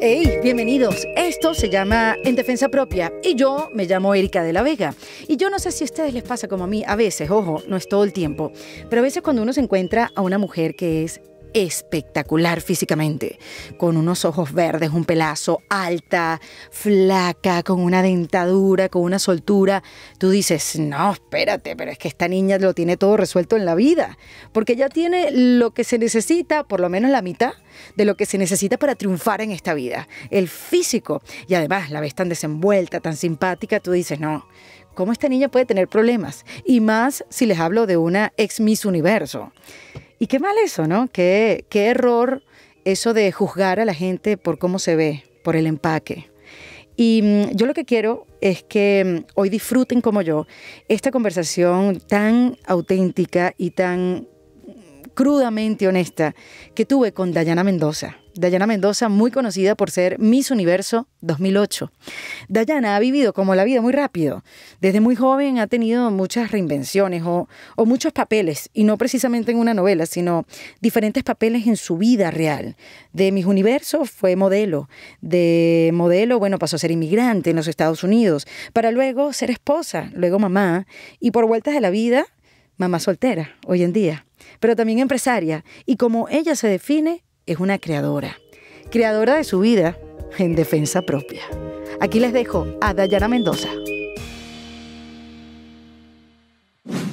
Hey, bienvenidos. Esto se llama En Defensa Propia y yo me llamo Erika de la Vega. Y yo no sé si a ustedes les pasa como a mí, a veces, ojo, no es todo el tiempo, pero a veces cuando uno se encuentra a una mujer que es espectacular físicamente, con unos ojos verdes, un pelazo alta, flaca, con una dentadura, con una soltura. Tú dices, no, espérate, pero es que esta niña lo tiene todo resuelto en la vida, porque ya tiene lo que se necesita, por lo menos la mitad de lo que se necesita para triunfar en esta vida, el físico. Y además la ves tan desenvuelta, tan simpática, tú dices, no, ¿cómo esta niña puede tener problemas? Y más si les hablo de una ex Miss Universo. Y qué mal eso, ¿no? Qué, qué error eso de juzgar a la gente por cómo se ve, por el empaque. Y mm, yo lo que quiero es que mm, hoy disfruten como yo esta conversación tan auténtica y tan crudamente honesta que tuve con Dayana Mendoza. Dayana Mendoza, muy conocida por ser Miss Universo 2008. Dayana ha vivido como la vida muy rápido. Desde muy joven ha tenido muchas reinvenciones o, muchos papeles, y no precisamente en una novela, sino diferentes papeles en su vida real. De Miss Universo fue modelo. De modelo, bueno, pasó a ser inmigrante en los Estados Unidos, para luego ser esposa, luego mamá, y por vueltas de la vida mamá soltera hoy en día, pero también empresaria y como ella se define, es una creadora, creadora de su vida en defensa propia. Aquí les dejo a Dayana Mendoza.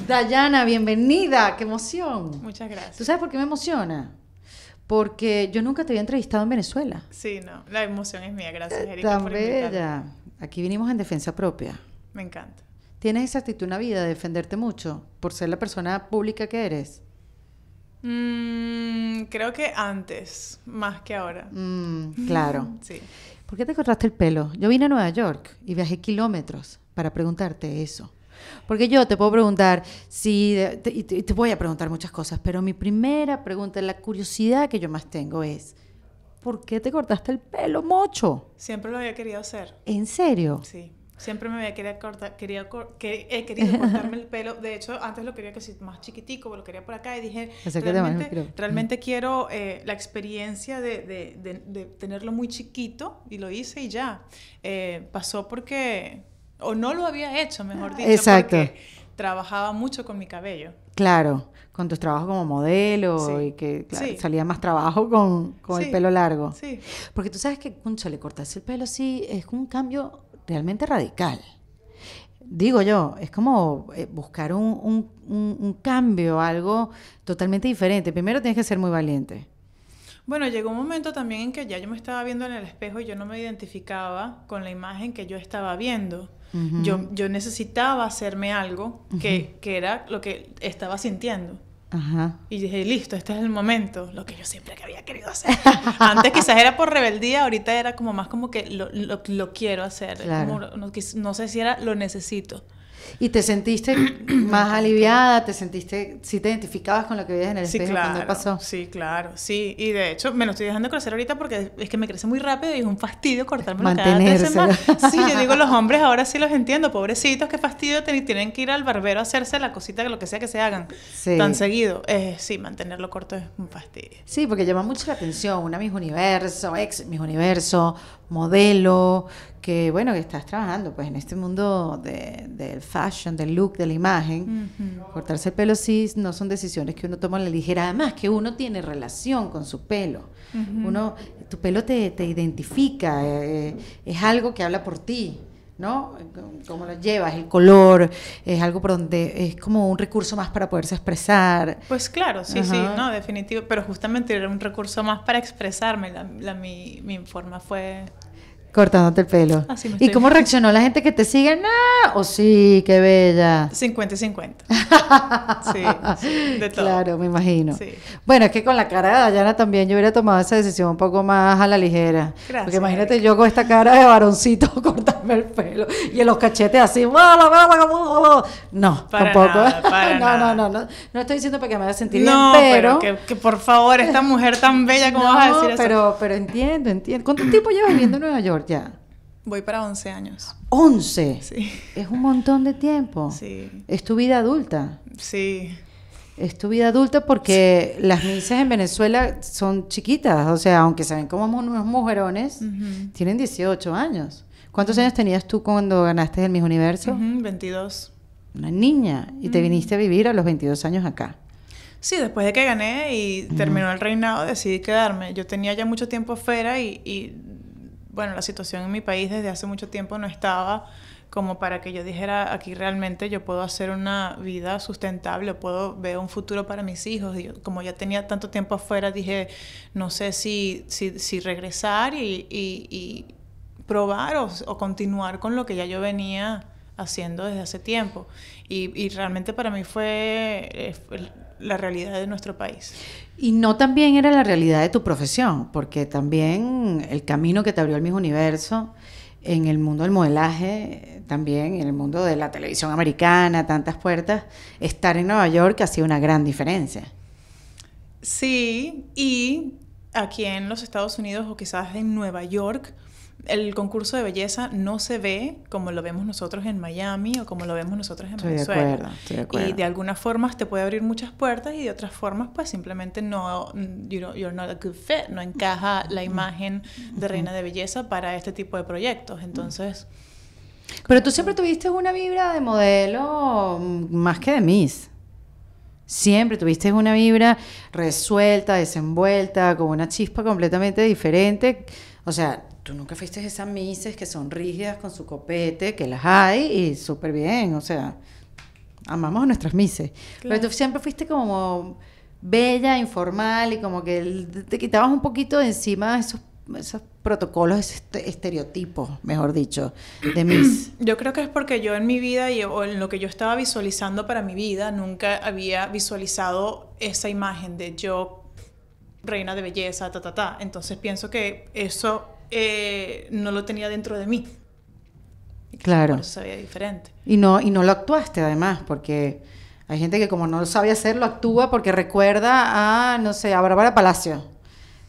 Dayana, bienvenida, qué emoción. Muchas gracias. ¿Tú sabes por qué me emociona? Porque yo nunca te había entrevistado en Venezuela. Sí, no, la emoción es mía, gracias, Erika. Aquí vinimos en defensa propia. Me encanta. ¿Tienes esa actitud en la vida de defenderte mucho por ser la persona pública que eres? Mm, creo que antes, más que ahora. Mm, claro. sí. ¿Por qué te cortaste el pelo? Yo vine a Nueva York y viajé kilómetros para preguntarte eso. Porque yo te puedo preguntar, si, te, voy a preguntar muchas cosas, pero mi primera pregunta, la curiosidad que yo más tengo es, ¿por qué te cortaste el pelo, mucho? Siempre lo había querido hacer. ¿En serio? Sí. Siempre me había querido quería, que, he eh, querido cortarme el pelo. De hecho, antes lo quería que si más chiquitico, pues, lo quería por acá y dije, realmente, realmente, quiero eh, la experiencia de, tenerlo muy chiquito y lo hice y ya. Eh, pasó porque, o no lo había hecho, mejor dicho, Exacto. porque trabajaba mucho con mi cabello. Claro, con tus trabajos como modelo y que salía más trabajo con, el pelo largo. Sí. Porque tú sabes que, cuncho le cortarse el pelo sí es un cambio realmente radical. Digo yo, es como eh, buscar un, cambio, algo totalmente diferente. Primero tienes que ser muy valiente. Bueno, llegó un momento también en que ya yo me estaba viendo en el espejo y yo no me identificaba con la imagen que yo estaba viendo. yo, yo necesitaba hacerme algo que, era lo que estaba sintiendo. Ajá. Y dije, listo, este es el momento, lo que yo siempre que había querido hacer. Antes quizás era por rebeldía, ahorita era como más como que lo, lo, quiero hacer. no, no, sé si era lo necesito. ¿Y te sentiste más aliviada? ¿Te sentiste, si te identificabas con lo que veías en el espejo cuando pasó? Sí, claro, sí. Y de hecho, me lo estoy dejando crecer ahorita porque es que me crece muy rápido y es un fastidio cortarme cada tres semanas. Sí, yo digo, los hombres ahora sí los entiendo, pobrecitos, qué fastidio, tienen que ir al barbero a hacerse la cosita, lo que sea que se hagan tan seguido. Eh, sí, mantenerlo corto es un fastidio. Sí, porque llama mucho la atención. Una mis Universo, ex mis Universo, modelo, que bueno, que estás trabajando pues en este mundo del fashion, del look, de la imagen. Cortarse el pelo sí no son decisiones que uno toma a la ligera, además que uno tiene relación con su pelo. Uno, tu pelo te, identifica, eh, eh, es algo que habla por ti. ¿no? Cómo lo llevas, el color, es algo por donde es como un recurso más para poderse expresar. Pues claro, sí, sí, no, definitivo, pero justamente era un recurso más para expresarme, mi, mi forma fue Cortándote el pelo. ¿Y cómo reaccionó la gente que te sigue? ¡Ah! ¡Oh, sí! ¡Qué bella! 50 y 50. sí, de todo. Claro, me imagino. Bueno, es que con la cara de Dayana también yo hubiera tomado esa decisión un poco más a la ligera. Gracias, Porque imagínate yo con esta cara de varoncito cortarme el pelo y en los cachetes así. No, tampoco. no, no, no, no. No estoy diciendo para que me haya sentir no, pero... que, por favor, esta mujer tan bella, ¿cómo vas a decir eso? pero, pero entiendo, entiendo. ¿Cuánto tiempo llevas viviendo en Nueva York? ya? Voy para 11 años. ¿11? Sí. Es un montón de tiempo. Sí. Es tu vida adulta. Sí. Es tu vida adulta porque las misas en Venezuela son chiquitas, o sea, aunque se ven como unos mujerones, tienen 18 años. ¿Cuántos años tenías tú cuando ganaste el Miss Universo? 22. Una niña. Y te viniste a vivir a los 22 años acá. Sí, después de que gané y terminó el reinado, decidí quedarme. Yo tenía ya mucho tiempo fuera y bueno, la situación en mi país desde hace mucho tiempo no estaba como para que yo dijera, aquí realmente yo puedo hacer una vida sustentable, puedo ver un futuro para mis hijos. como ya tenía tanto tiempo afuera, dije, no sé si, si, regresar y, y, y probar o, continuar con lo que ya yo venía haciendo desde hace tiempo. Y, y realmente para mí fue eh, la realidad de nuestro país. Y no también era la realidad de tu profesión, porque también el camino que te abrió el mismo universo en el mundo del modelaje, también en el mundo de la televisión americana, tantas puertas, estar en Nueva York ha sido una gran diferencia. Sí, y aquí en los Estados Unidos o quizás en Nueva York, el concurso de belleza no se ve como lo vemos nosotros en Miami o como lo vemos nosotros en Venezuela. Y de algunas formas te puede abrir muchas puertas y de otras formas pues simplemente no, mm, you're not a good fit, no encaja la imagen de reina de belleza para este tipo de proyectos. Entonces... Pero tú siempre tuviste una vibra de modelo mm, más que de Miss. Siempre tuviste una vibra resuelta, desenvuelta, con una chispa completamente diferente. O sea, tú nunca fuiste esas mises que son rígidas con su copete, que las hay y súper bien, o sea, amamos a nuestras mises. Pero tú siempre fuiste como bella, informal y como que te quitabas un poquito de encima esos, esos protocolos, esos este, estereotipos, mejor dicho, de mis. Yo creo que es porque yo en mi vida o en lo que yo estaba visualizando para mi vida, nunca había visualizado esa imagen de yo reina de belleza, ta, ta, ta. Entonces pienso que eso eh, no lo tenía dentro de mí. claro. No sabía diferente. Y no, y no lo actuaste además, porque hay gente que como no lo sabe hacer, lo actúa porque recuerda a, no sé, a Bárbara Palacio.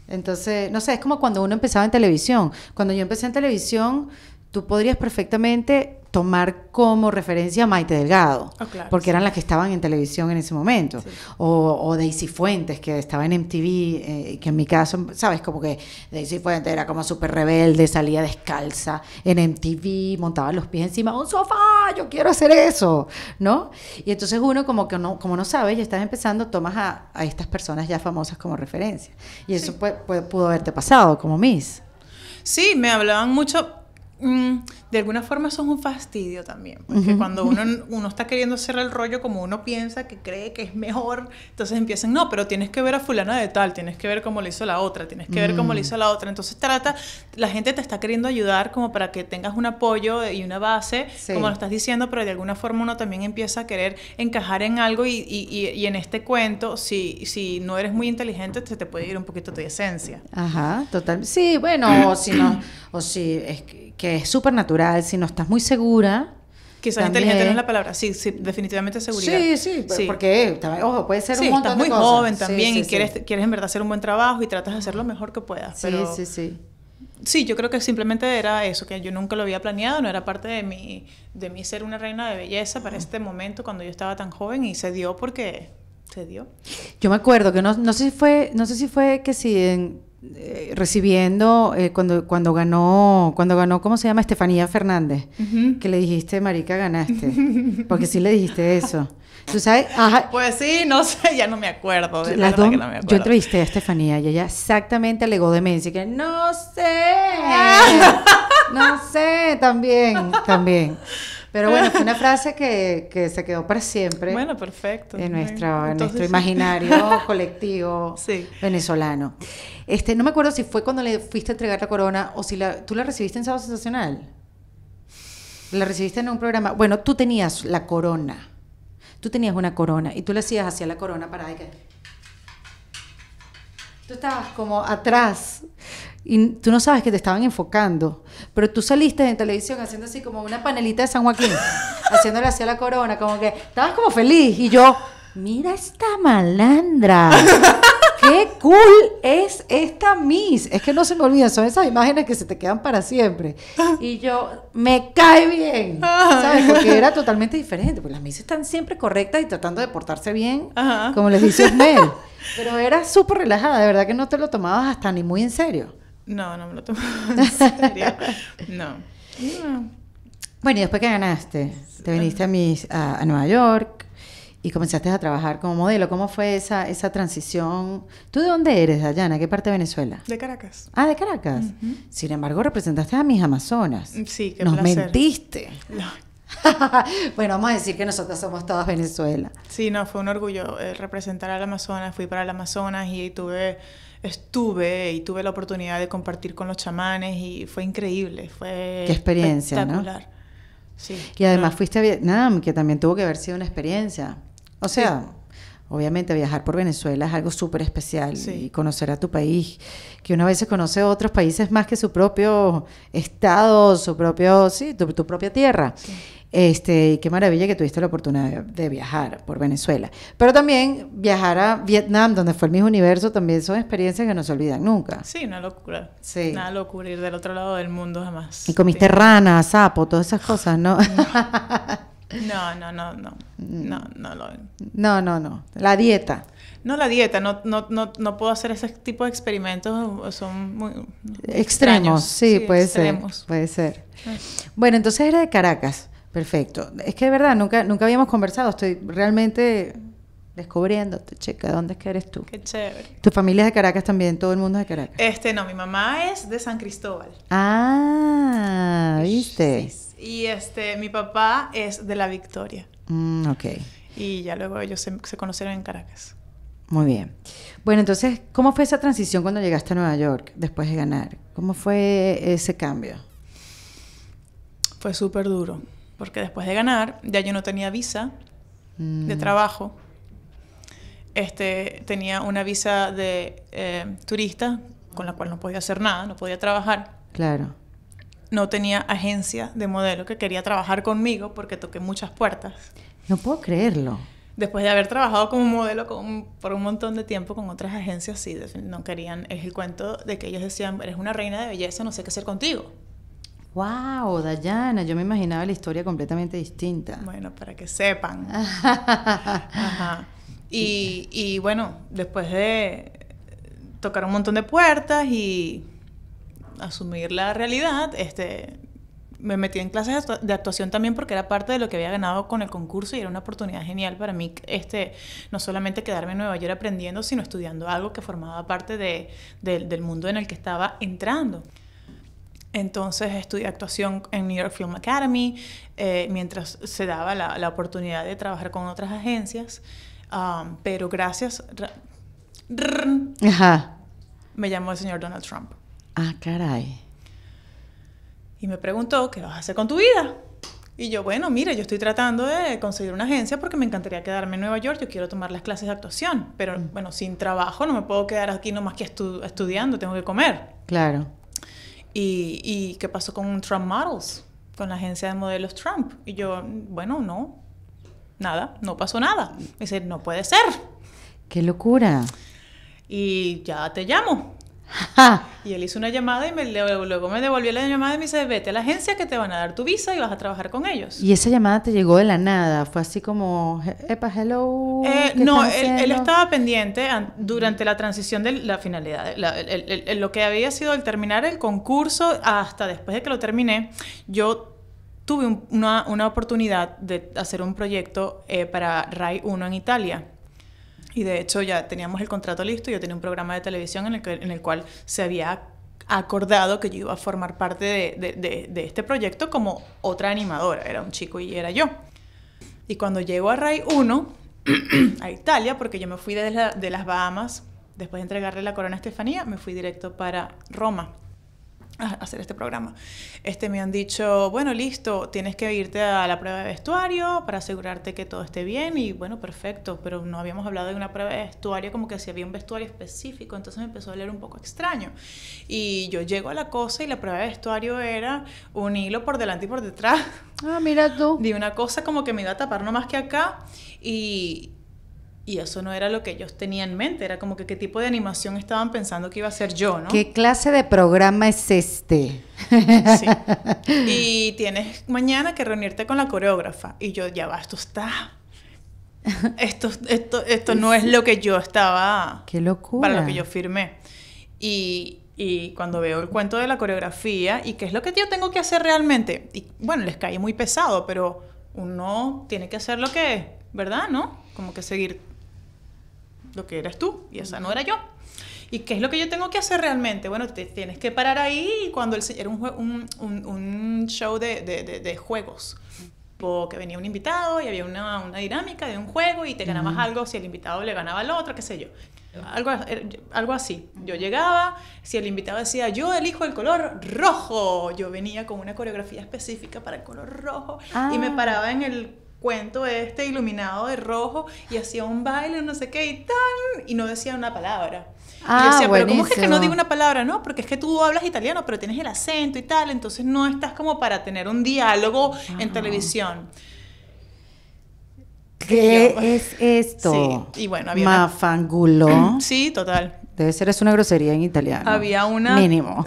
Entonces, no sé, es como cuando uno empezaba en televisión. Cuando yo empecé en televisión, tú podrías perfectamente tomar como referencia a Maite Delgado, ah, porque eran las que estaban en televisión en ese momento, o, Daisy Fuentes, que estaba en MTV, eh, que en mi caso, sabes, como que Daisy Fuentes era como súper rebelde, salía descalza en MTV, montaba los pies encima de un sofá, yo quiero hacer eso, ¿no? Y entonces uno como que no, como no sabes ya estás empezando, tomas a, estas personas ya famosas como referencia, y eso pudo haberte pasado como Miss. Sí, me hablaban mucho, Mm, de alguna forma son un fastidio también, porque cuando uno, uno está queriendo hacer el rollo como uno piensa, que cree que es mejor, entonces empiezan, no, pero tienes que ver a fulana de tal, tienes que ver cómo lo hizo la otra, tienes que ver cómo lo mm. hizo la otra, entonces trata, la gente te está queriendo ayudar como para que tengas un apoyo y una base, como lo estás diciendo, pero de alguna forma uno también empieza a querer encajar en algo y, y, y, en este cuento, si, si no eres muy inteligente, te, te puede ir un poquito tu esencia. Ajá, total. Sí, bueno, o si no, o si es que que es súper natural, si no estás muy segura. Quizás inteligente no es la palabra, sí, sí, definitivamente seguridad. Sí, sí, porque, ojo, puede ser un montón estás muy joven también y quieres, quieres en verdad hacer un buen trabajo y tratas de hacer lo mejor que puedas. Sí, sí, sí. Sí, yo creo que simplemente era eso, que yo nunca lo había planeado, no era parte de mi, de mi ser una reina de belleza para este momento cuando yo estaba tan joven y se dio porque se dio. Yo me acuerdo que no, no sé si fue, no sé si fue que si en, eh, recibiendo eh, cuando, cuando ganó, cuando ganó, ¿cómo se llama? Estefanía Fernández, que le dijiste, Marica, ganaste. Porque sí le dijiste eso. Pues sí, no sé, ya no me acuerdo. Yo entrevisté a Estefanía y ella exactamente alegó demencia, que no sé. no sé, también, también. Pero bueno, fue una frase que, se quedó para siempre. Bueno, perfecto. En, nuestro imaginario colectivo venezolano. Este, no me acuerdo si fue cuando le fuiste a entregar la corona o si la, tú la recibiste en Sábado Sensacional. La recibiste en un programa. Bueno, tú tenías la corona. Tú tenías una corona y tú le hacías hacia la corona para que. Tú estabas como atrás y tú no sabes que te estaban enfocando, pero tú saliste en televisión haciendo así como una panelita de San Joaquín, haciéndole así a la corona, como que estabas como feliz y yo, mira esta malandra. ¡Qué cool es esta Miss! Es que no se me olvida son esas imágenes que se te quedan para siempre. Y yo, me cae bien, ¿sabes? Porque era totalmente diferente, porque las Miss están siempre correctas y tratando de portarse bien, como les dice Mel. Pero era súper relajada, de verdad que no te lo tomabas hasta ni muy en serio. No, no me lo tomo en serio. no. Bueno, y después que ganaste, te viniste a, mis, a, Nueva York y comenzaste a trabajar como modelo. ¿Cómo fue esa, esa transición? ¿Tú de dónde eres, Dayana? ¿Qué parte de Venezuela? De Caracas. Ah, de Caracas. Sin embargo, representaste a mis Amazonas. Mm, sí, qué Nos mentiste. bueno, vamos a decir que nosotros somos todas Venezuela. Sí, no, fue un orgullo eh, representar al Amazonas. Fui para el Amazonas y tuve estuve y tuve la oportunidad de compartir con los chamanes y fue increíble, fue Qué experiencia, espectacular. Sí, y además fuiste a Vietnam, que también tuvo que haber sido una experiencia. O sea, obviamente viajar por Venezuela es algo súper especial y conocer a tu país, que una vez se conoce otros países más que su propio estado, su propio, sí, tu, tu propia tierra. Este, y qué maravilla que tuviste la oportunidad de viajar por Venezuela. Pero también viajar a Vietnam, donde fue el mismo universo, también son experiencias que no se olvidan nunca. Sí, una locura. Sí. Una locura ir del otro lado del mundo jamás. Y comiste rana, sapo, todas esas cosas, ¿no? No, no, no, no. Mm. No, no No, La dieta. No, la dieta. No, no, no, no puedo hacer ese tipo de experimentos. Son muy... extraños. sí, puede ser. Puede ser. Ah. Bueno, entonces era de Caracas. Perfecto. Es que de verdad, nunca, nunca habíamos conversado. Estoy realmente descubriéndote, checa ¿dónde es que eres tú? Qué chévere. ¿Tu familia es de Caracas también? ¿Todo el mundo es de Caracas? Este, no, mi mamá es de San Cristóbal. Ah, ¿viste? y este, mi papá es de La Victoria. Mm, ok. Y ya luego ellos se, se conocieron en Caracas. Muy bien. Bueno, entonces, ¿cómo fue esa transición cuando llegaste a Nueva York después de ganar? ¿Cómo fue ese cambio? Fue súper duro porque después de ganar, ya yo no tenía visa de mm. trabajo. Este, tenía una visa de eh, turista con la cual no podía hacer nada, no podía trabajar. Claro. No tenía agencia de modelo que quería trabajar conmigo porque toqué muchas puertas. No puedo creerlo. Después de haber trabajado como modelo por un montón de tiempo con otras agencias, sí, no querían. Es el cuento de que ellos decían, eres una reina de belleza, no sé qué hacer contigo. ¡Wow, Dayana! Yo me imaginaba la historia completamente distinta. Bueno, para que sepan. Y, bueno, después de tocar un montón de puertas y asumir la realidad, este, me metí en clases de actuación también porque era parte de lo que había ganado con el concurso y era una oportunidad genial para mí, este, no solamente quedarme en Nueva York aprendiendo, sino estudiando algo que formaba parte del mundo en el que estaba entrando. Entonces estudié actuación en New York Film Academy eh, mientras se daba la, oportunidad de trabajar con otras agencias, um, pero gracias... Me llamó el señor Donald Trump. Ah, caray. Y me preguntó, ¿qué vas a hacer con tu vida? Y yo, bueno, mira, yo estoy tratando de conseguir una agencia porque me encantaría quedarme en Nueva York, yo quiero tomar las clases de actuación, pero mm. bueno, sin trabajo no me puedo quedar aquí nomás que estudiando, tengo que comer. Claro. ¿Y, qué pasó con Trump Models? Con la agencia de modelos Trump. Y yo, bueno, no, nada, no pasó nada. dice, no puede ser. Qué locura. Y ya te llamo. Y él hizo una llamada y me, luego me devolvió la llamada y me dice, vete a la agencia que te van a dar tu visa y vas a trabajar con ellos. Y esa llamada te llegó de la nada, fue así como, epa, hello. Eh, no, él, estaba pendiente durante la transición de la finalidad. lo que había sido el terminar el concurso hasta después de que lo terminé, yo tuve una, oportunidad de hacer un proyecto eh, para RAI 1 en Italia. Y de hecho ya teníamos el contrato listo, yo tenía un programa de televisión en el, cual se había acordado que yo iba a formar parte de, este proyecto como otra animadora, era un chico y era yo. Y cuando llego a RAI 1, a Italia, porque yo me fui de, las Bahamas, después de entregarle la corona a Estefanía, me fui directo para Roma hacer este programa. Este, me han dicho, bueno, listo, tienes que irte a la prueba de vestuario para asegurarte que todo esté bien y bueno, perfecto, pero no habíamos hablado de una prueba de vestuario como que si había un vestuario específico, entonces me empezó a leer un poco extraño. Y yo llego a la cosa y la prueba de vestuario era un hilo por delante y por detrás. Ah, mira tú. De una cosa como que me iba a tapar no más que acá y, y eso no era lo que ellos tenían en mente, era como que qué tipo de animación estaban pensando que iba a ser yo, ¿no? ¿Qué clase de programa es este? Sí. Y tienes mañana que reunirte con la coreógrafa. Y yo, ya va, esto está. Esto, esto, esto no es lo que yo estaba. Qué locura. Para lo que yo firmé. Y, cuando veo el cuento de la coreografía y qué es lo que yo tengo que hacer realmente. Y bueno, les cae muy pesado, pero uno tiene que hacer lo que es, ¿verdad? ¿No? Como que seguir lo que eres tú y esa no era yo. ¿Y qué es lo que yo tengo que hacer realmente? Bueno, te tienes que parar ahí cuando era un, show de, juegos porque venía un invitado y había una, dinámica de un juego y te ganabas algo si el invitado le ganaba al otro, qué sé yo. Algo, eh, algo así. Yo llegaba, si el invitado decía, yo elijo el color rojo, yo venía con una coreografía específica para el color rojo y me ah. paraba en el cuento este iluminado de rojo y hacía un baile, no sé qué, y tal, y no decía una palabra. Ah, y pero ¿cómo es que no digo una palabra? No, porque es que tú hablas italiano, pero tienes el acento y tal, entonces no estás como para tener un diálogo en televisión. ¿Qué es esto? Sí, y bueno, había. una... Sí, total. Debe ser es una grosería en italiano. Había una mínimo.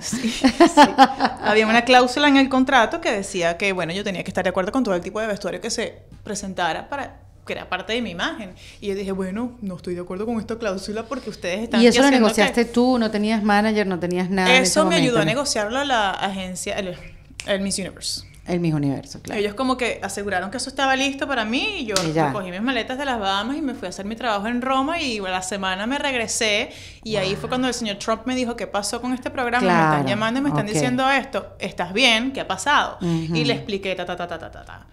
Había una cláusula en el contrato que decía que bueno, yo tenía que estar de acuerdo con todo el tipo de vestuario que se presentara para que era parte de mi imagen. Y yo dije, bueno, no estoy de acuerdo con esta cláusula porque ustedes están... Y eso lo negociaste tú, no tenías manager, no tenías nada. Eso me ayudó a negociarlo la agencia, el, el Miss Universe. El mismo Universo, claro. Ellos como que aseguraron que eso estaba listo para mí y yo cogí mis maletas de las Bahamas y me fui a hacer mi trabajo en Roma y la semana me regresé y ahí fue cuando el señor Trump me dijo, ¿qué pasó con este programa? Me están llamando y me están diciendo esto, ¿estás bien? ¿Qué ha pasado? Y le expliqué, ta, ta, ta, ta, ta, ta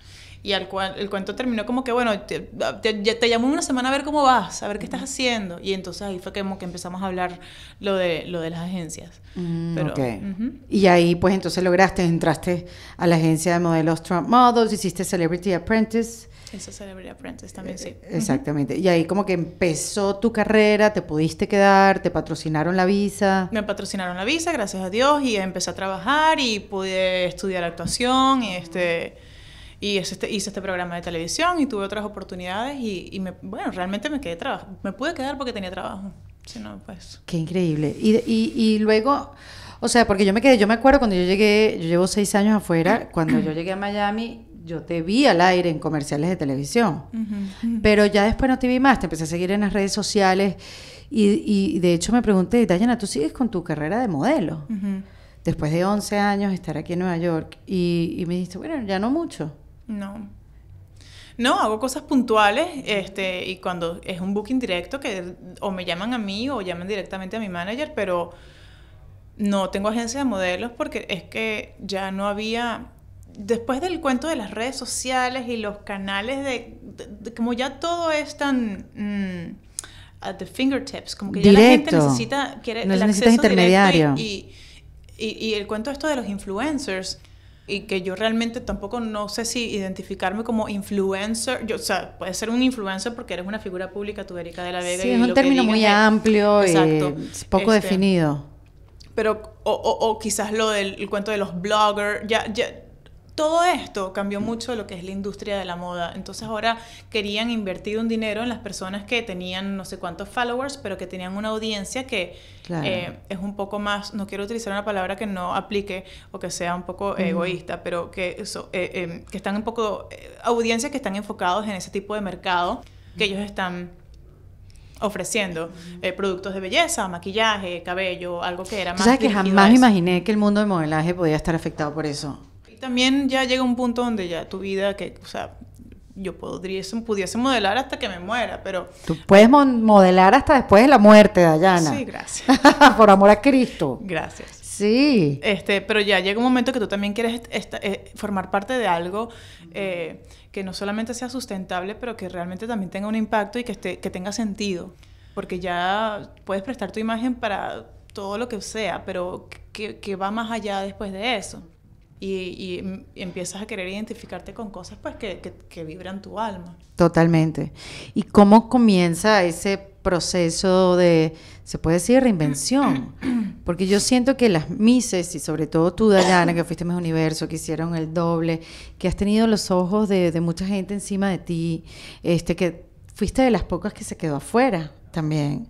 y al cual el cuento terminó como que, bueno, te, te, llamó una semana a ver cómo vas, a ver qué estás haciendo. Y entonces ahí fue como que empezamos a hablar lo de, lo de las agencias. Mm, Pero, Y ahí pues entonces lograste, entraste a la agencia de modelos Trump Models, hiciste Celebrity Apprentice. Eso Celebrity Apprentice también, eh, sí. Eh, exactamente. Y ahí como que empezó tu carrera, te pudiste quedar, te patrocinaron la visa. Me patrocinaron la visa, gracias a Dios, y empecé a trabajar y pude estudiar actuación, y este y hice este, este programa de televisión y tuve otras oportunidades y, me, bueno, realmente me quedé trabajo. Me pude quedar porque tenía trabajo. pues... Qué increíble. Y, y, luego... O sea, porque yo me quedé, yo me acuerdo cuando yo llegué, yo llevo seis años afuera, cuando yo llegué a Miami, yo te vi al aire en comerciales de televisión, pero ya después no te vi más, te empecé a seguir en las redes sociales y, de hecho me pregunté, Dayana, ¿tú sigues con tu carrera de modelo? Después de 11 años estar aquí en Nueva York y, y me dijiste, bueno, ya no mucho. No. No, hago cosas puntuales este, y cuando es un booking directo que o me llaman a mí o llaman directamente a mi manager, pero no tengo agencia de modelos porque es que ya no había, después del cuento de las redes sociales y los canales de, como ya todo es tan... Mm, at the fingertips, como que ya la gente necesita quiere el acceso intermediario. y, y, el cuento esto de los influencers y que yo realmente tampoco no sé si identificarme como influencer, yo, o sea, puede ser un influencer porque eres una figura pública, tú de la Vega. Sí, es un término muy amplio exacto, y poco este, definido. Pero, o, o, quizás lo del el cuento de los bloggers, ya, ya todo esto cambió mucho lo que es la industria de la moda. Entonces ahora querían invertir un dinero en las personas que tenían no sé cuántos followers, pero que tenían una audiencia que eh, es un poco más, no quiero utilizar una palabra que no aplique o que sea un poco egoísta, pero que, eh, em, que están un poco, eh, audiencias que están enfocados en ese tipo de mercado que ellos están ofreciendo productos de belleza, maquillaje, cabello, algo que era más. O sea, que jamás imaginé que el mundo del modelaje podía estar afectado por eso también ya llega un punto donde ya tu vida, que, o sea, yo podría, pudiese modelar hasta que me muera, pero... Tú puedes modelar hasta después de la muerte, Dayana. Sí, gracias. Por amor a Cristo. Gracias. Sí. Este, pero ya llega un momento que tú también quieres eh, formar parte de algo eh, que no solamente sea sustentable, pero que realmente también tenga un impacto y que, esté, que tenga sentido. Porque ya puedes prestar tu imagen para todo lo que sea, pero que, que va más allá después de eso y, em, empiezas a querer identificarte con cosas pues que, vibran tu alma. Totalmente. ¿Y cómo comienza ese proceso de, se puede decir, reinvención? Porque yo siento que las Mises, y sobre todo tú, Dayana, que fuiste mi Universo, que hicieron el doble, que has tenido los ojos de, de mucha gente encima de ti, este, que fuiste de las pocas que se quedó afuera también,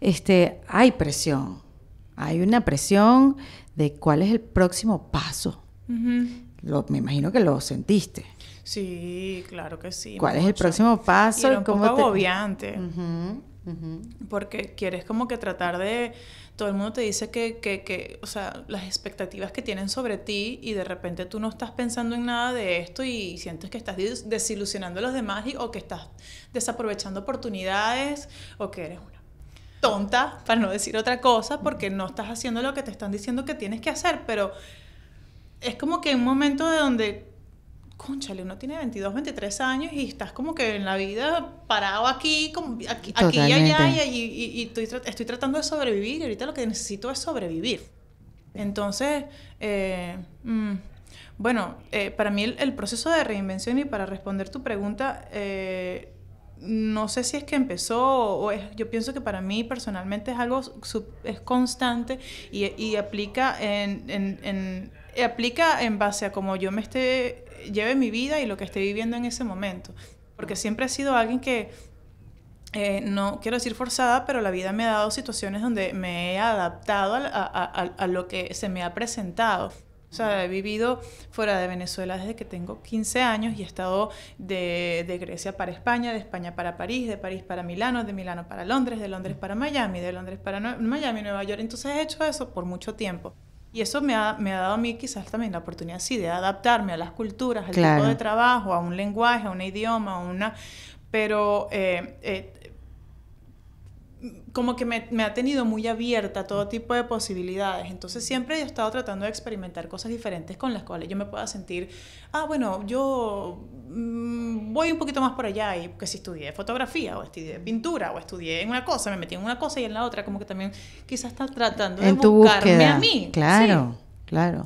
este, hay presión. Hay una presión de cuál es el próximo paso me imagino que lo sentiste. Sí, claro que sí. ¿Cuál es el próximo paso? Y un poco agobiante. Porque quieres como que tratar de... Todo el mundo te dice que, que, que, o sea, las expectativas que tienen sobre ti y de repente tú no estás pensando en nada de esto y sientes que estás desilusionando a los demás y, o que estás desaprovechando oportunidades o que eres una tonta, para no decir otra cosa, porque no estás haciendo lo que te están diciendo que tienes que hacer, pero es como que un momento de donde, conchale, uno tiene 22, 23 años y estás como que en la vida parado aquí, como aquí, y allá, y, estoy, tratando de sobrevivir. Y ahorita lo que necesito es sobrevivir. Entonces, eh, mm, bueno, eh, para mí el, proceso de reinvención y para responder tu pregunta, eh, no sé si es que empezó o es, yo pienso que para mí personalmente es algo es constante y, aplica en eh, aplica en base a cómo yo me esté, lleve mi vida y lo que esté viviendo en ese momento. Porque siempre he sido alguien que, eh, no quiero decir forzada, pero la vida me ha dado situaciones donde me he adaptado a, lo que se me ha presentado. O sea, he vivido fuera de Venezuela desde que tengo 15 años y he estado de, de, Grecia para España, de España para París, de París para Milano, de Milano para Londres, de Londres para Miami, de Londres para Miami, Nueva York. Entonces he hecho eso por mucho tiempo. Y eso me ha, dado a mí quizás también la oportunidad, sí, de adaptarme a las culturas, al tipo de trabajo, a un lenguaje, a un idioma, a una... Pero eh, eh, como que me, ha tenido muy abierta a todo tipo de posibilidades. Entonces siempre he estado tratando de experimentar cosas diferentes con las cuales yo me pueda sentir, ah, bueno, yo mm, voy un poquito más por allá y que si estudié fotografía o estudié pintura o estudié en una cosa, me metí en una cosa y en la otra, como que también quizás está tratando de buscarme a mí. Claro, claro.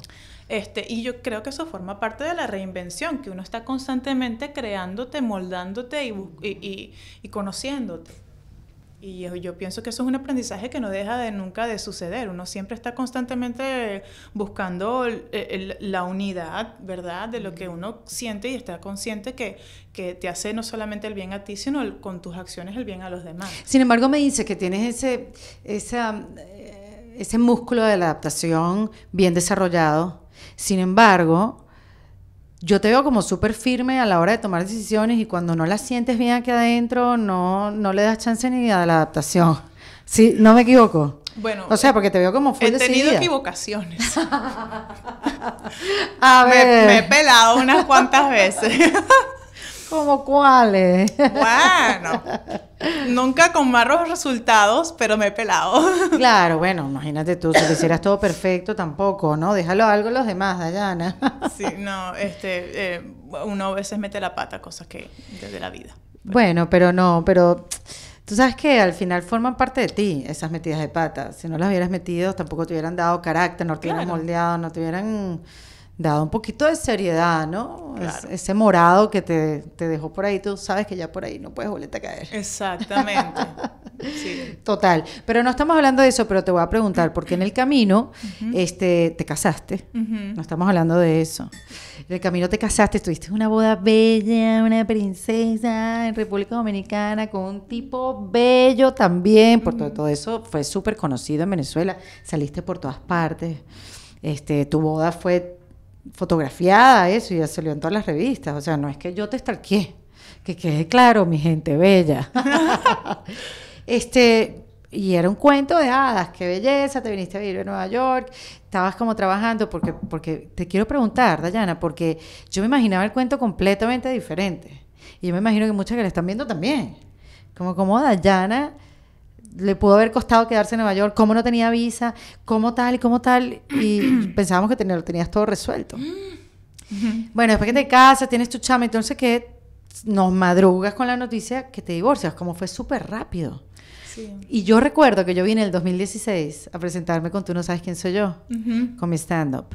Este, y yo creo que eso forma parte de la reinvención, que uno está constantemente creándote, moldándote y conociéndote. Y yo, pienso que eso es un aprendizaje que no deja de nunca de suceder. Uno siempre está constantemente buscando la unidad, ¿verdad? De lo que uno siente y está consciente que, te hace no solamente el bien a ti, sino con tus acciones el bien a los demás. Sin embargo, me dice que tienes ese, esa, eh, ese músculo de la adaptación bien desarrollado. Sin embargo, yo te veo como súper firme a la hora de tomar decisiones y cuando no la sientes bien aquí adentro, no, le das chance ni a la adaptación. Sí, no me equivoco. Bueno, o sea, porque te veo como firme. He tenido equivocaciones. a ver. me he pelado unas cuantas veces. ¿Como cuáles? Bueno, nunca con marros resultados, pero me he pelado. Claro, bueno, imagínate tú, si hicieras todo perfecto, tampoco, ¿no? Déjalo algo a los demás, Dayana. Sí, no, este, eh, uno a veces mete la pata, cosas que desde la vida. Bueno, pero no, pero... Tú sabes que al final forman parte de ti esas metidas de pata. Si no las hubieras metido, tampoco te hubieran dado carácter, no te hubieran moldeado, no te hubieran dado un poquito de seriedad, ¿no? ese morado que te, dejó por ahí, tú sabes que ya por ahí no puedes volverte a caer. Exactamente. Total. Pero no estamos hablando de eso, pero te voy a preguntar, porque en el camino este, te casaste. No estamos hablando de eso. En el camino te casaste, tuviste una boda bella, una princesa en República Dominicana, con un tipo bello también. Por todo, eso fue súper conocido en Venezuela. Saliste por todas partes. Este, tu boda fue fotografiada eso y ya salió en todas las revistas. O sea, no es que yo te estalqué, que quede claro, mi gente bella. este, y era un cuento de hadas, qué belleza, te viniste a vivir en Nueva York, estabas como trabajando, porque, porque te quiero preguntar, Dayana, porque yo me imaginaba el cuento completamente diferente. Y yo me imagino que muchas que la están viendo también. Como, como Dayana le pudo haber costado quedarse en Nueva York, cómo no tenía visa, cómo tal, y cómo tal, y pensábamos que lo tenías todo resuelto. Mm. bueno, después que te casas, tienes tu chama, entonces que nos madrugas con la noticia que te divorcias, como fue súper rápido. Y yo recuerdo que yo vine en el 2016 a presentarme con Tú no sabes quién soy yo, con mi stand-up.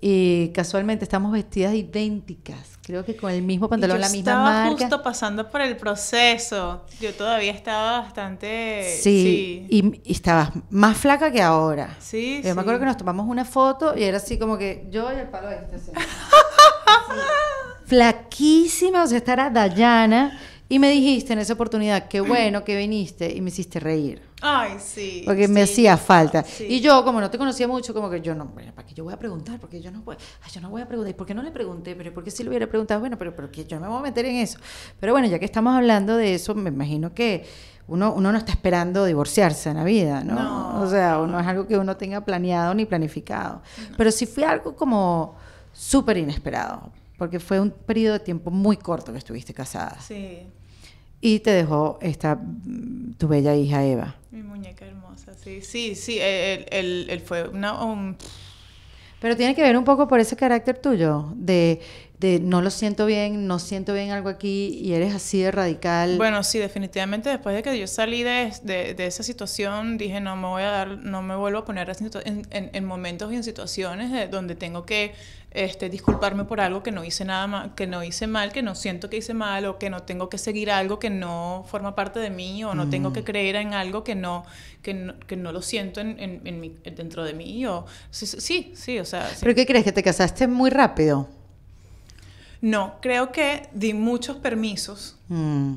Y casualmente estamos vestidas idénticas, creo que con el mismo pantalón, la misma marca. Estaba justo pasando por el proceso. Yo todavía estaba bastante. Sí. Y, y, estabas más flaca que ahora. Sí. Yo me acuerdo que nos tomamos una foto y era así como que yo y el palo este. Flaquísima, o sea, estará Dayana y me dijiste en esa oportunidad, qué bueno que viniste y me hiciste reír. Ay, sí. Porque me hacía falta. Y yo, como no te conocía mucho, como que yo no, bueno, ¿para qué yo voy a preguntar? Porque yo no voy, ay, yo no voy a preguntar. ¿Y por qué no le pregunté? Pero ¿por qué si le hubiera preguntado? Bueno, pero, pero que yo me voy a meter en eso. Pero bueno, ya que estamos hablando de eso, me imagino que uno, uno no está esperando divorciarse en la vida, ¿no? no o sea, no es algo que uno tenga planeado ni planificado. Pero sí fue algo como súper inesperado, porque fue un periodo de tiempo muy corto que estuviste casada. Sí y te dejó esta mm, tu bella hija Eva. Mi muñeca hermosa, sí, sí, sí, eh, él, fue una... Pero tiene que ver un poco por ese carácter tuyo, de de no lo siento bien, no siento bien algo aquí y eres así de radical. Bueno, sí, definitivamente después de que yo salí de, esa situación, dije no me voy a dar, no me vuelvo a poner en, momentos y en situaciones donde tengo que este, disculparme por algo que no hice nada mal, que no hice mal, que no siento que hice mal o que no tengo que seguir algo que no forma parte de mí o no tengo que mm. creer en algo que no, que no, lo siento en, dentro de mí o sí, sí, o sea. ¿Pero qué crees que te casaste muy rápido? No, creo que di muchos permisos. Mm.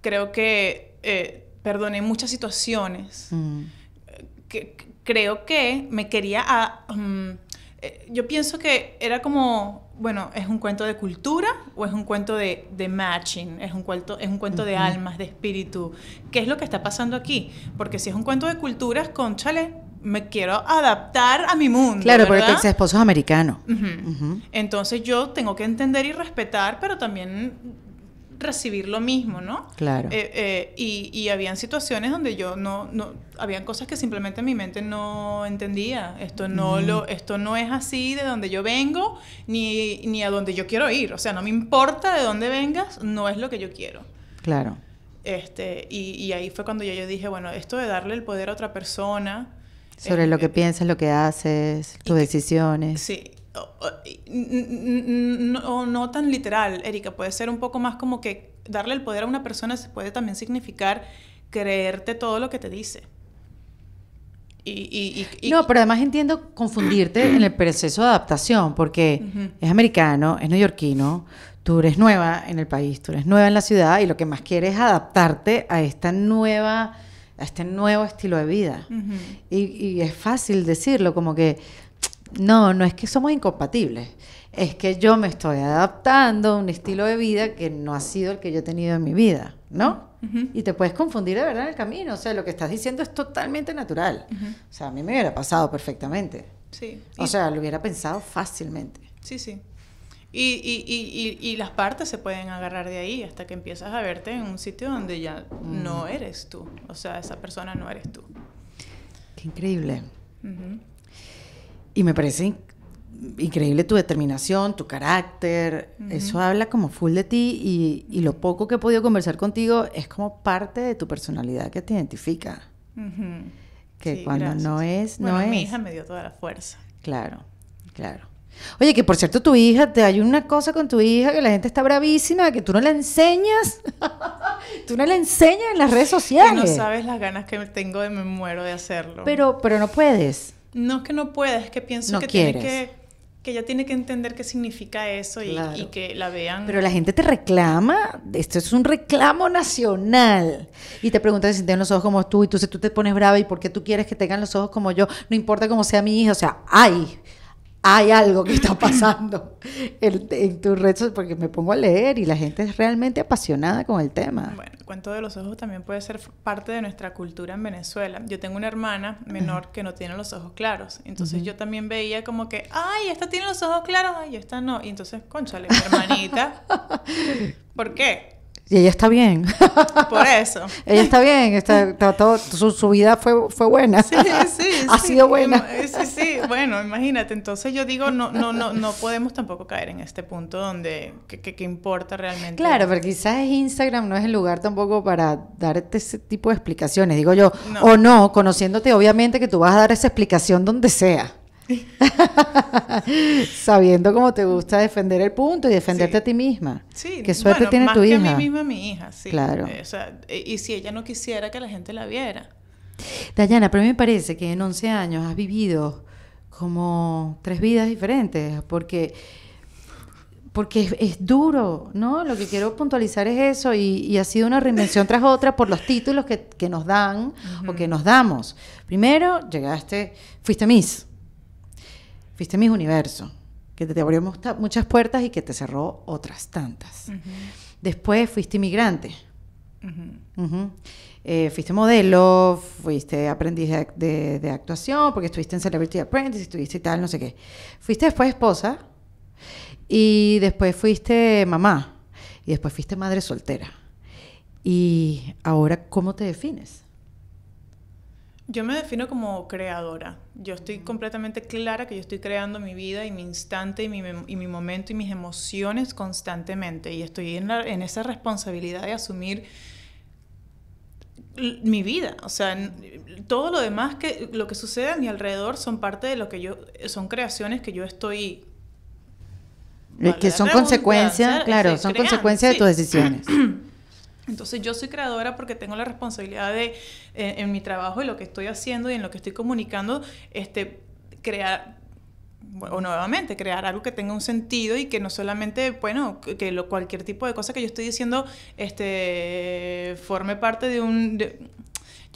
Creo que eh, perdoné muchas situaciones. Mm. Eh, que, creo que me quería... A, ah, mm, eh, yo pienso que era como, bueno, es un cuento de cultura o es un cuento de, matching, es un cuento, es un cuento de almas, de espíritu. ¿Qué es lo que está pasando aquí? Porque si es un cuento de culturas, conchale, me quiero adaptar a mi mundo. Claro, porque tu esposo es americano. Entonces yo tengo que entender y respetar, pero también recibir lo mismo, ¿no? Claro. Eh, eh, y, habían situaciones donde yo no, habían cosas que simplemente mi mente no entendía. Esto no lo, esto no es así de donde yo vengo, ni, ni a donde yo quiero ir. O sea, no me importa de dónde vengas, no es lo que yo quiero. Claro. Este, y, ahí fue cuando yo, yo dije, bueno, esto de darle el poder a otra persona, sobre lo que eh, eh, piensas, lo que haces, tus decisiones. Sí. No, no tan literal, Erika, puede ser un poco más como que darle el poder a una persona puede también significar creerte todo lo que te dice. Y, y, no, pero además entiendo confundirte en el proceso de adaptación, porque es americano, es neoyorquino, tú eres nueva en el país, tú eres nueva en la ciudad y lo que más quieres es adaptarte a esta nueva a este nuevo estilo de vida. y, es fácil decirlo, como que, no, no es que somos incompatibles, es que yo me estoy adaptando a un estilo de vida que no ha sido el que yo he tenido en mi vida, ¿no? Y te puedes confundir de verdad en el camino, o sea, lo que estás diciendo es totalmente natural. O sea, a mí me hubiera pasado perfectamente. Sí. O sea, lo hubiera pensado fácilmente. Sí, sí. Y, y, y, y, las partes se pueden agarrar de ahí hasta que empiezas a verte en un sitio donde ya no mm. eres tú. O sea, esa persona no eres tú. Qué increíble. Y me parece increíble tu determinación, tu carácter. Eso habla como full de ti y, y, lo poco que he podido conversar contigo es como parte de tu personalidad que te identifica. Que cuando no es, no bueno, es. Mi hija me dio toda la fuerza. Claro, claro. Oye, que por cierto, tu hija, te hay una cosa con tu hija que la gente está bravísima, que tú no la enseñas. tú no la enseñas en las redes sociales. no sabes las ganas que tengo de me muero de hacerlo. Pero, pero no puedes. No es que no puedes, es que pienso que tiene que que ella tiene que entender qué significa eso y, que la vean. Pero la gente te reclama, esto es un reclamo nacional. Y te preguntan si tienen los ojos como tú, y tú, tú te pones brava, ¿y por qué tú quieres que tengan los ojos como yo? No importa cómo sea mi hija, o sea, ay, hay algo que está pasando en, tus tu porque me pongo a leer y la gente es realmente apasionada con el tema. Bueno, el cuento de los ojos también puede ser parte de nuestra cultura en Venezuela. Yo tengo una hermana menor que no tiene los ojos claros, entonces yo también veía como que, ay, esta tiene los ojos claros, ay, esta no. Y entonces, conchale, mi hermanita, ¿por qué? Y ella está bien. Por eso. ella está bien, está, todo, su, su, vida fue, fue buena. Sí, sí. ha sido buena. Eh, sí, sí, bueno, imagínate. Entonces yo digo, no, no, no, no podemos tampoco caer en este punto donde qué importa realmente. Claro, pero quizás Instagram no es el lugar tampoco para darte ese tipo de explicaciones, digo yo. O no, conociéndote, obviamente que tú vas a dar esa explicación donde sea. Sabiendo cómo te gusta defender el punto y defenderte a ti misma. Sí, qué suerte tiene tu hija. A misma, mi hija, sí. Claro. Eh, eh, y si ella no quisiera que la gente la viera. Dayana, pero a mí me parece que en 11 años has vivido como tres vidas diferentes, porque, porque es, duro, ¿no? Lo que quiero puntualizar es eso, y, ha sido una reinvención tras otra por los títulos que, nos dan o que nos damos. Primero, llegaste, fuiste Miss fuiste mis universo, que te abrió muchas puertas y que te cerró otras tantas. Después fuiste inmigrante. Eh, fuiste modelo, fuiste aprendiz de, de, actuación, porque estuviste en Celebrity Apprentice, estuviste y tal, no sé qué. Fuiste después esposa y después fuiste mamá y después fuiste madre soltera. Y ahora, ¿cómo te defines? Yo me defino como creadora. Yo estoy completamente clara que yo estoy creando mi vida y mi instante y mi, mi momento y mis emociones constantemente. Y estoy en, en esa responsabilidad de asumir mi vida, o sea, todo lo demás que lo que sucede a mi alrededor son parte de lo que yo son creaciones que yo estoy eh, que son consecuencias, claro, son consecuencias de tus decisiones. Entonces yo soy creadora porque tengo la responsabilidad de, eh, en mi trabajo, y lo que estoy haciendo y en lo que estoy comunicando, este, crear, o nuevamente, crear algo que tenga un sentido y que no solamente, bueno, que cualquier tipo de cosa que yo estoy diciendo este, forme parte de un...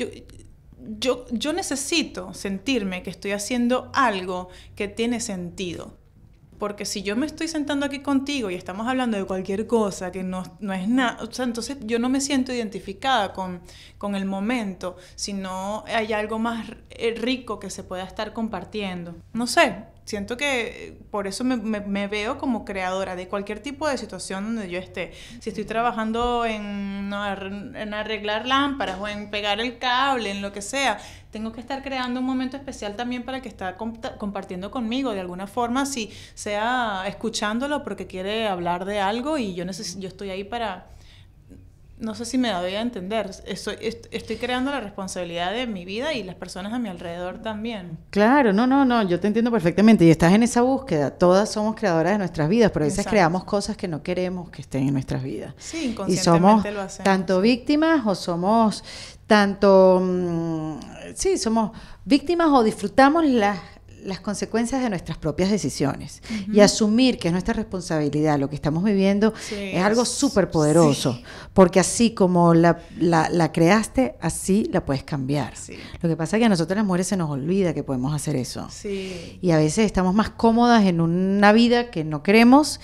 yo necesito sentirme que estoy haciendo algo que tiene sentido porque si yo me estoy sentando aquí contigo y estamos hablando de cualquier cosa que no, no es nada, entonces yo no me siento identificada con, con el momento, sino hay algo más eh, rico que se pueda estar compartiendo. No sé, siento que eh, por eso me, veo como creadora de cualquier tipo de situación donde yo esté. Si estoy trabajando en, en, arreglar lámparas o en pegar el cable, en lo que sea, tengo que estar creando un momento especial también para que está compartiendo conmigo de alguna forma, si sea escuchándolo porque quiere hablar de algo y yo, yo estoy ahí para... No sé si me da a entender. Estoy, creando la responsabilidad de mi vida y las personas a mi alrededor también. Claro, no, no, no, yo te entiendo perfectamente. Y estás en esa búsqueda. Todas somos creadoras de nuestras vidas, pero a veces creamos cosas que no queremos que estén en nuestras vidas. Sí, inconscientemente y somos tanto víctimas o somos tanto, mm, sí, somos víctimas o disfrutamos las, las consecuencias de nuestras propias decisiones y asumir que es nuestra responsabilidad lo que estamos viviendo es algo súper poderoso porque así como la, la, creaste así la puedes cambiar lo que pasa es que a nosotros las mujeres se nos olvida que podemos hacer eso y a veces estamos más cómodas en una vida que no queremos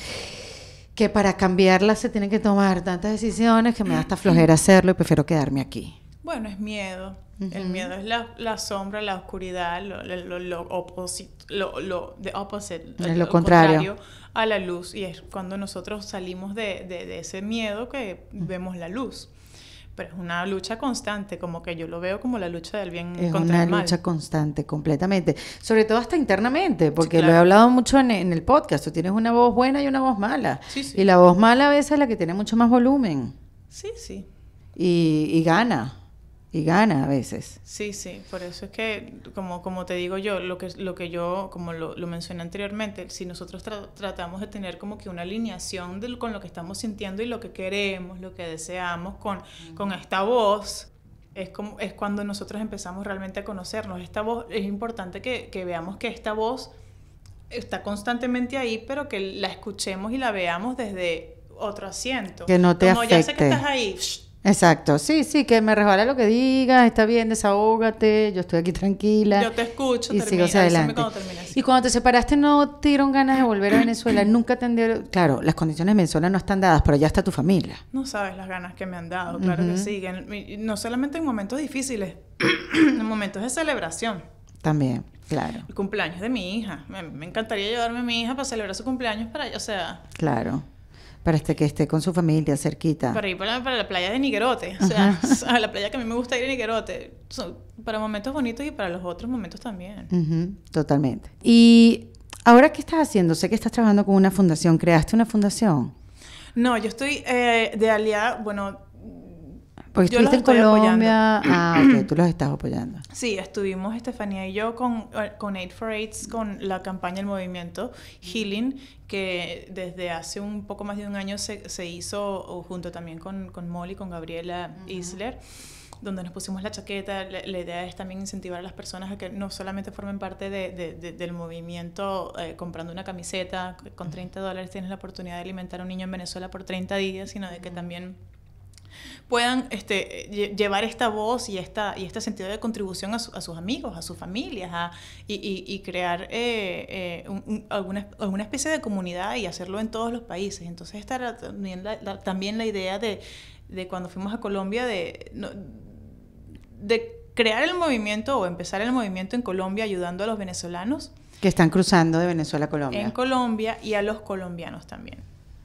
que para cambiarla se tienen que tomar tantas decisiones que me da hasta flojera hacerlo y prefiero quedarme aquí bueno, es miedo. El miedo es la, sombra, la oscuridad, lo, lo, lo, lo, contrario. a la luz. Y es cuando nosotros salimos de, ese miedo que vemos la luz. Pero es una lucha constante, como que yo lo veo como la lucha del bien contra el mal. Es una lucha constante, completamente. Sobre todo hasta internamente, porque lo he hablado mucho en, el podcast. Tú tienes una voz buena y una voz mala. Y la voz mala a veces es la que tiene mucho más volumen. Sí, sí. y, y gana y gana a veces. Sí, sí, por eso es que, como, como te digo yo, lo que, lo que yo, como lo, mencioné anteriormente, si nosotros tratamos de tener como que una alineación con lo que estamos sintiendo y lo que queremos, lo que deseamos con, con esta voz, es, como, es cuando nosotros empezamos realmente a conocernos. Esta voz, es importante que, veamos que esta voz está constantemente ahí, pero que la escuchemos y la veamos desde otro asiento. Que no te como, sé que estás ahí, Exacto, sí, sí, que me resbala lo que digas, está bien, desahógate, yo estoy aquí tranquila. Yo te escucho, y adelante. y cuando te separaste no te ganas de volver a Venezuela, nunca tendieron. claro, las condiciones en Venezuela no están dadas, pero ya está tu familia. No sabes las ganas que me han dado, claro que siguen no solamente en momentos difíciles, en momentos de celebración. También, claro. El cumpleaños de mi hija, me, encantaría llevarme a mi hija para celebrar su cumpleaños para, o sea. Claro. Para este, que esté con su familia cerquita. Para ir para la, playa de Niguerote. O sea, a la playa que a mí me gusta ir en Niguerote. para momentos bonitos y para los otros momentos también. totalmente. Y ahora, ¿qué estás haciendo? Sé que estás trabajando con una fundación. ¿Creaste una fundación? No, yo estoy eh, de aliada. Bueno, porque estuviste en Colombia. Ah, ok, tú los estás apoyando. Sí, estuvimos Estefanía y yo con, eh, con Aid for AIDS, con la campaña del movimiento Healing, que desde hace un poco más de un año se, se hizo junto también con, con Molly, con Gabriela Isler donde nos pusimos la chaqueta. La, idea es también incentivar a las personas a que no solamente formen parte del movimiento eh, comprando una camiseta, con 30 dólares tienes la oportunidad de alimentar a un niño en Venezuela por 30 días, sino de que también puedan este, llevar esta voz y, esta, y este sentido de contribución a, sus amigos, a sus familias, a, y, y, y, crear eh, eh, alguna, especie de comunidad y hacerlo en todos los países. Entonces, esta también la, también la idea de, cuando fuimos a Colombia de, de crear el movimiento o empezar el movimiento en Colombia ayudando a los venezolanos. Que están cruzando de Venezuela a Colombia. En Colombia y a los colombianos también.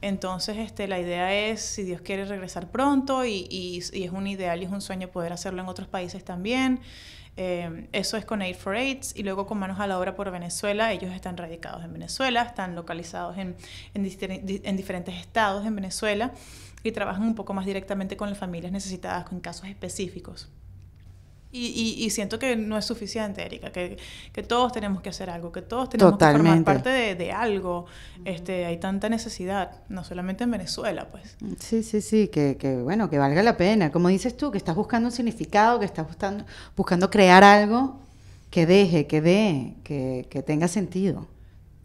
Entonces, este, la idea es, si Dios quiere, regresar pronto y, es un ideal y es un sueño poder hacerlo en otros países también. Eh, eso es con Aid for AIDS y luego con Manos a la Obra por Venezuela. Ellos están radicados en Venezuela, están localizados en, diferentes estados en Venezuela y trabajan un poco más directamente con las familias necesitadas, en casos específicos. Y, siento que no es suficiente, Erika, que, que, todos tenemos que hacer algo, que todos tenemos que formar parte de, algo. Este, hay tanta necesidad, no solamente en Venezuela, pues. Sí, sí, sí, que, que, bueno, que valga la pena. Como dices tú, que estás buscando un significado, que estás buscando, buscando crear algo que deje, que dé, que, que tenga sentido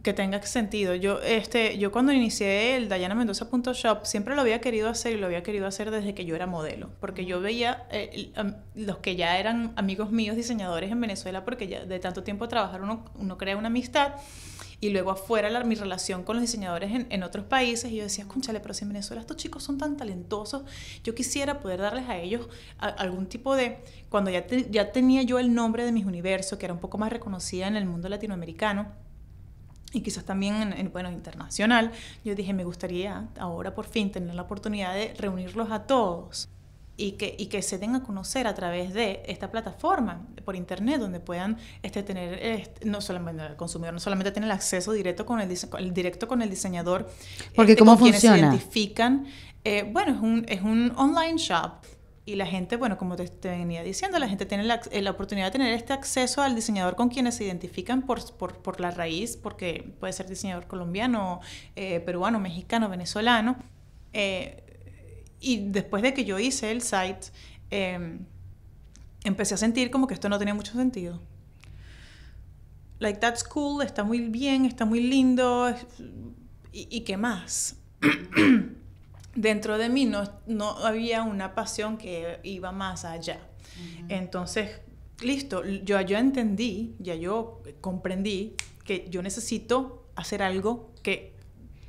que tenga sentido. Yo, este, yo cuando inicié el Dayana Mendoza.shop siempre lo había querido hacer y lo había querido hacer desde que yo era modelo, porque yo veía eh, los que ya eran amigos míos diseñadores en Venezuela, porque ya de tanto tiempo trabajar uno, uno crea una amistad y luego afuera la, mi relación con los diseñadores en, en, otros países y yo decía, escúchale, pero si en Venezuela estos chicos son tan talentosos, yo quisiera poder darles a ellos algún tipo de, cuando ya, ya tenía yo el nombre de mis universos, que era un poco más reconocida en el mundo latinoamericano, y quizás también, bueno, internacional, yo dije, me gustaría ahora por fin tener la oportunidad de reunirlos a todos y que, y que se den a conocer a través de esta plataforma por internet donde puedan este, tener este, no solamente el consumidor no solamente tener el acceso directo con el, directo con el diseñador porque este, cómo con funciona se identifican eh, bueno es un, es un online shop y la gente, bueno, como te, venía diciendo, la gente tiene eh, la, oportunidad de tener este acceso al diseñador con quienes se identifican por, por, por la raíz, porque puede ser diseñador colombiano, eh, peruano, mexicano, venezolano. Eh, y después de que yo hice el site, em, empecé a sentir como que esto no tenía mucho sentido. Like, that's cool, está muy bien, está muy lindo. ¿Y, y qué más? dentro de mí no, había una pasión que iba más allá. Entonces, listo, yo, entendí, ya yo comprendí que yo necesito hacer algo que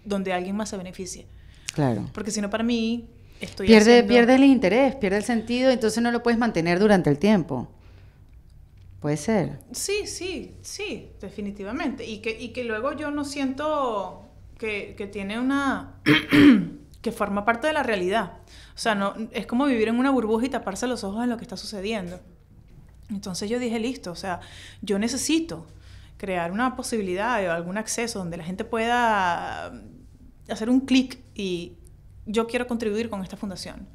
donde alguien más se beneficie. Claro. Porque si no, para mí estoy pierde, Pierde el interés, pierde el sentido, entonces no lo puedes mantener durante el tiempo. Puede ser. Sí, sí, sí, definitivamente. Y que, que luego yo no siento que, que tiene una... que forma parte de la realidad. O sea, no, es como vivir en una burbuja y taparse los ojos en lo que está sucediendo. Entonces yo dije, listo, o sea, yo necesito crear una posibilidad o algún acceso donde la gente pueda mm, hacer un clic y yo quiero contribuir con esta fundación.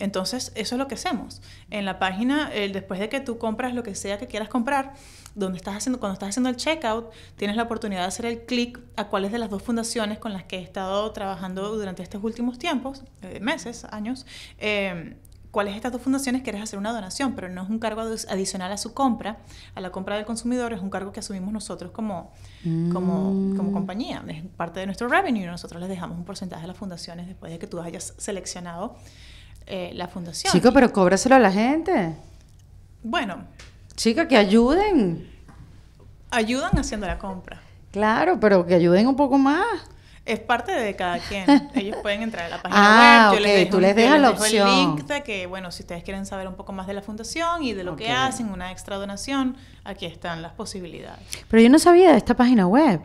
Entonces, eso es lo que hacemos. En la página, eh, después de que tú compras lo que sea que quieras comprar, donde estás haciendo, cuando estás haciendo el checkout, tienes la oportunidad de hacer el clic a cuáles de las dos fundaciones con las que he estado trabajando durante estos últimos tiempos, eh, meses, años, em, cuáles de estas dos fundaciones quieres hacer una donación, pero no es un cargo adicional a su compra, a la compra del consumidor, es un cargo que asumimos nosotros como, como, mm. como compañía, es parte de nuestro revenue, nosotros les dejamos un porcentaje a las fundaciones después de que tú hayas seleccionado eh, la fundación. Chico, pero cóbraselo a la gente. Bueno. Chica, que ayuden. Ayudan haciendo la compra. Claro, pero que ayuden un poco más. Es parte de cada quien. Ellos pueden entrar a la página ah, web. Ah, les tú les dejas la opción. el link que, bueno, si ustedes quieren saber un poco más de la fundación y de lo que hacen, una extra donación, aquí están las posibilidades. Pero yo no sabía de esta página web.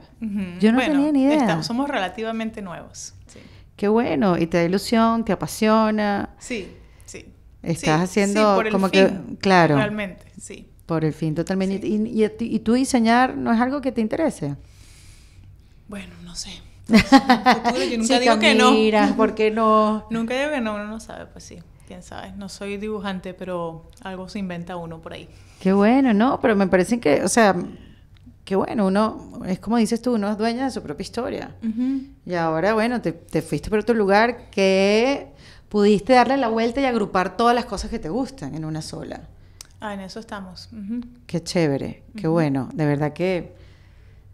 Yo no tenía ni idea. somos relativamente nuevos. Sí. Qué bueno, y te da ilusión, te apasiona. Sí, sí. Estás haciendo como que, claro. Realmente, sí. Por el fin totalmente. Y, tú diseñar no es algo que te interese? Bueno, no sé. nunca digo que no. ¿por qué no? Nunca digo que no, uno no sabe, pues sí. Quién sabe, no soy dibujante, pero algo se inventa uno por ahí. Qué bueno, ¿no? Pero me parece que, o sea, que bueno, uno, es como dices tú, uno es dueña de su propia historia. Y ahora, bueno, te, fuiste para otro lugar que pudiste darle la vuelta y agrupar todas las cosas que te gustan en una sola. Ah, en eso estamos. Qué chévere, qué bueno. De verdad que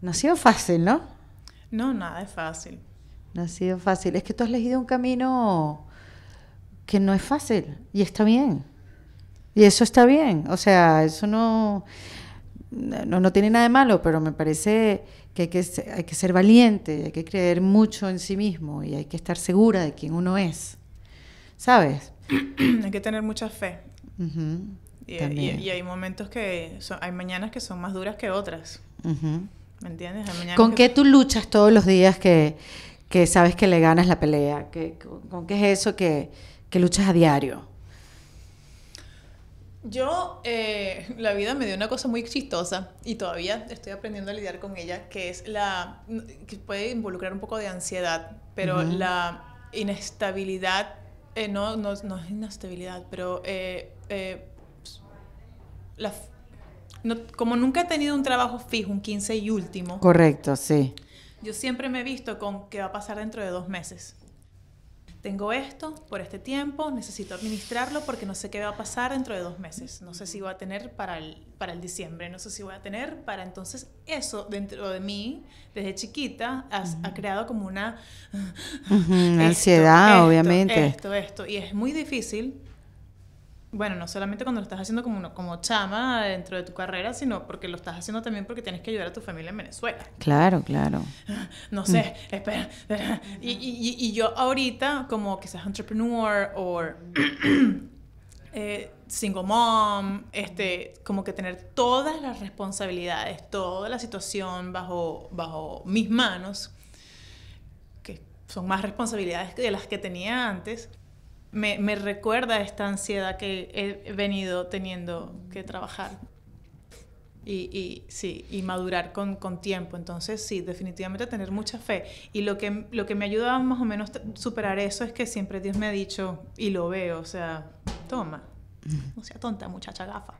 no ha sido fácil, ¿no? No, nada es fácil. No ha sido fácil. Es que tú has elegido un camino que no es fácil y está bien. Y eso está bien. O sea, eso no no, tiene nada de malo, pero me parece que hay que, ser valiente, hay que creer mucho en sí mismo y hay que estar segura de quién uno es. ¿Sabes? hay que tener mucha fe. y, hay momentos que hay mañanas que son más duras que otras. ¿Me entiendes? ¿Con qué tú luchas todos los días que, que sabes que le ganas la pelea? con, qué es eso que luchas a diario? Yo, eh, la vida me dio una cosa muy chistosa y todavía estoy aprendiendo a lidiar con ella, que es la, que puede involucrar un poco de ansiedad, pero la inestabilidad, eh, no, no, es inestabilidad, pero eh, como nunca he tenido un trabajo fijo, un quince y último. Correcto, sí. Yo siempre me he visto con qué va a pasar dentro de dos meses tengo esto por este tiempo, necesito administrarlo porque no sé qué va a pasar dentro de dos meses, no sé si voy a tener para el, para el diciembre, no sé si voy a tener para entonces eso dentro de mí, desde chiquita, ha creado como una ansiedad, obviamente. Esto, esto, y es muy difícil bueno, no solamente cuando lo estás haciendo como, como chama dentro de tu carrera, sino porque lo estás haciendo también porque tienes que ayudar a tu familia en Venezuela. Claro, claro. No sé, mm. espera. Y, y, y, yo ahorita, como que seas entrepreneur o eh, single mom, este, como que tener todas las responsabilidades, toda la situación bajo, bajo mis manos, que son más responsabilidades de las que tenía antes me, recuerda esta ansiedad que he venido teniendo que trabajar. Y, sí, y madurar con, con, tiempo. Entonces, sí, definitivamente tener mucha fe. Y lo que, lo que me ayuda más o menos superar eso es que siempre Dios me ha dicho, y lo veo, o sea, toma, no sea tonta, muchacha gafa